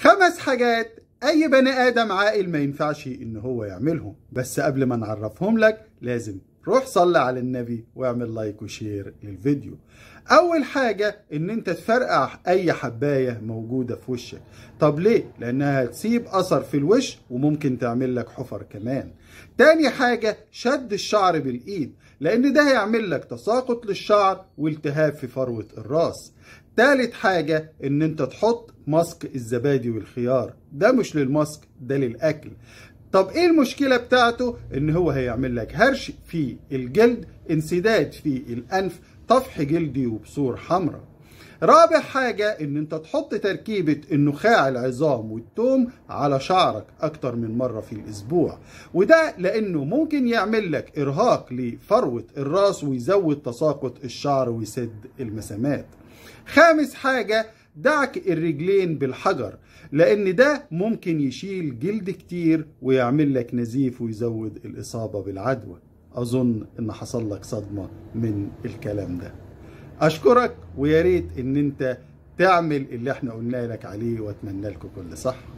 خمس حاجات اي بني ادم عاقل ما ينفعش ان هو يعملهم بس قبل ما نعرفهم لك لازم روح صلي على النبي واعمل لايك وشير للفيديو اول حاجة ان انت تفرقع اي حباية موجودة في وشك طب ليه؟ لانها هتسيب اثر في الوش وممكن تعمل لك حفر كمان تاني حاجة شد الشعر بالايد لان ده هيعمل لك تساقط للشعر والتهاب في فروة الراس تالت حاجة ان انت تحط ماسك الزبادي والخيار ده مش للماسك ده للاكل طب ايه المشكله بتاعته ان هو هيعمل لك هرش في الجلد انسداد في الانف طفح جلدي وبصور حمراء رابع حاجة ان انت تحط تركيبة النخاع العظام والتوم على شعرك اكتر من مرة في الاسبوع وده لانه ممكن يعمل لك ارهاق لفروة الراس ويزود تساقط الشعر ويسد المسامات خامس حاجة دعك الرجلين بالحجر لأن ده ممكن يشيل جلد كتير ويعمل لك نزيف ويزود الإصابة بالعدوى أظن إن حصل لك صدمة من الكلام ده أشكرك ويا ريت إن أنت تعمل اللي احنا قلنا لك عليه وأتمنى لكم كل صحة